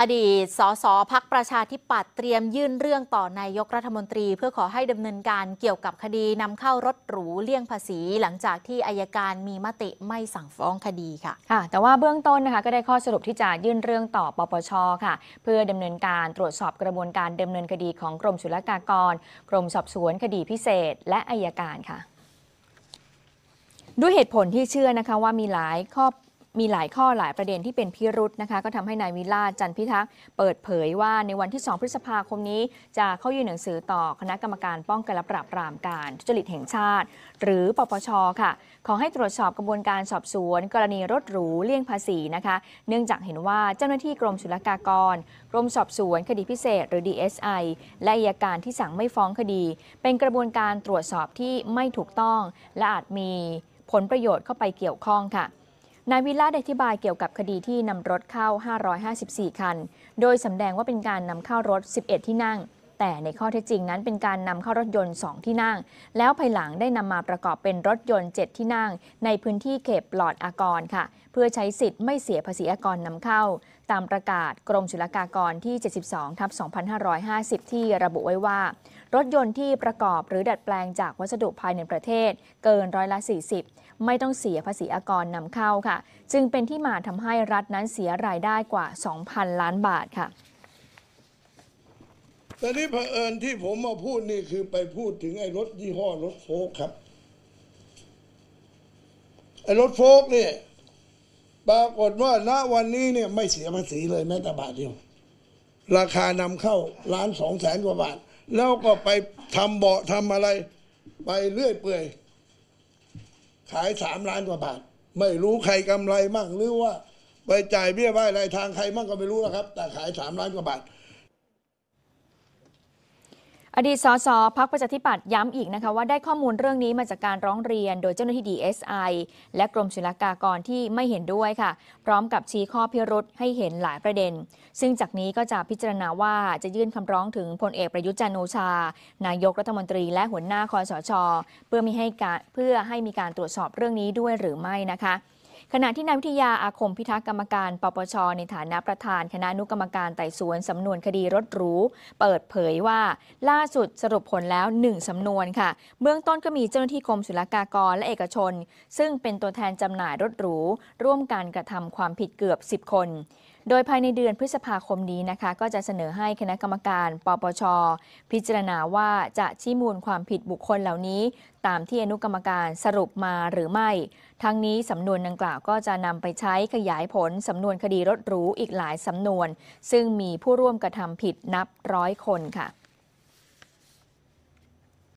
อดีตสสพักประชาธิปัตย์เตรียมยื่นเรื่องต่อนายกรัฐมนตรี เพื่อขอให้ ดำเนินการเกี่ยวกับคดี นำ เข้ารถ หรู เลี่ยงภาษี หลังจากที่อายการมีมติไม่สั่งฟ้องคดีค่ะค่ะ แต่ว่าเบื้องต้นนะคะก็ได้ข้อสรุปที่จะยื่นเรื่องต่อปปชค่ะ เพื่อดำเนินการตรวจสอบกระบวนการดำเนินคดีของกรมศุลกากร กรมสอบสวนคดีพิเศษ และอายการค่ะด้วยเหตุผลที่เชื่อนะคะว่ามีหลายข้อมีหลายข้อหลายประเด็นที่เป็นพิรุษนะคะก็ทำให้นายวิลาจันพิทักษ์ เปิดเผยว่าในวันที่ 2 พฤษภาคมนี้ จะเข้ายื่นหนังสือต่อคณะกรรมการป้องกันและปราบปรามการทุจริตแห่งชาติ หรือปปชค่ะ ขอให้ตรวจสอบกระบวนการสอบสวน กรณีรถหรู เลี่ยงภาษีนะคะ เนื่องจากเห็นว่าเจ้าหน้าที่กรมศุลกากรกรมสอบสวนคดีพิเศษหรือ DSI และอัยการที่สั่งไม่ฟ้องคดี เป็นกระบวนการตรวจสอบที่ไม่ถูกต้องและอาจมีผลประโยชน์เข้าไปเกี่ยวข้องค่ะนายวิลาได้อธิบายเกี่ยวกับคดีที่นำรถเข้า 554 คัน โดยสำแดงว่าเป็นการนำเข้ารถ 11 ที่นั่งแต่ในข้อเท็จจริงนั้นเป็นการนำเข้ารถยนต์ 2 ที่นั่ง แล้วภายหลังได้นำมาประกอบเป็นรถยนต์ 7 ที่นั่ง ในพื้นที่เขตปลอดอากรค่ะ เพื่อใช้สิทธิ์ไม่เสียภาษีอากรนำเข้า ตามประกาศกรมศุลกากรที่ 72 ทับ 2550 ที่ระบุไว้ว่า รถยนต์ที่ประกอบหรือดัดแปลงจากวัสดุภายในประเทศ เกินร้อยละ 40 ไม่ต้องเสียภาษีอากรนำเข้าค่ะจึงเป็นที่มาทำให้รัฐนั้นเสียรายได้กว่า 2,000 ล้านบาทค่ะตอนนี้เผอิญที่ผมมาพูดนี่คือไปพูดถึงไอ้รถยี่ห้อรถโฟกครับ ไอ้รถโฟกเนี่ยปรากฏว่าณวันนี้เนี่ยไม่เสียภาษีเลยแม้แต่บาทเดียว ราคานำเข้าล้านสองแสนกว่าบาท แล้วก็ไปทำเบาะทำอะไร ไปเรื่อยเปื่อยขายสามล้านกว่าบาท ไม่รู้ใครกำไรมั่งหรือว่าไปจ่ายเบี้ยบ้ายรายทางใครมั่งก็ไม่รู้นะครับ แต่ขายสามล้านกว่าบาทอดีตสสพักประชาธิปัตย์ย้ำอีกนะคะว่าได้ข้อมูลเรื่องนี้มาจากการร้องเรียนโดยเจ้าหน้าที่ดีเอและกรมศุลกากรที่ไม่เห็นด้วยค่ะ พร้อมกับชี้ข้อพิรุษให้เห็นหลายประเด็น ซึ่งจากนี้ก็จะพิจารณาว่าจะยื่นคำร้องถึงพลเอกประยุทธ์จันโอชา นายกรัฐมนตรีและหัวหน้าคอสชเพื่อมีให้การเพื่อให้มีการตรวจสอบเรื่องนี้ด้วยหรือไม่นะคะขณะที่นายวิทยาอาคมพิทักษ์กรรมการ ปปช ในฐานะประธาน คณะนุกรรมการ ไต่สวนสำนวนคดีรถหรูเปิดเผยว่า ล่าสุดสรุปผลแล้ว 1 สำนวนค่ะเบื้องต้นก็มีเจ้าหน้าที่กรมศุลกากรและเอกชน ซึ่งเป็นตัวแทนจำหน่ายรถหรูร่วมกันกระทำความผิดเกือบ 10 คนโดยภายในเดือนพฤษภาคมนี้นะคะ ก็จะเสนอให้คณะกรรมการปปช พิจารณาว่าจะชี้มูลความผิดบุคคลเหล่านี้ ตามที่อนุกรรมการสรุปมาหรือไม่ ทั้งนี้สำนวนดังกล่าวก็จะนำไปใช้ขยายผลสำนวนคดีรถหรูอีกหลายสำนวน ซึ่งมีผู้ร่วมกระทำผิดนับร้อยคนค่ะ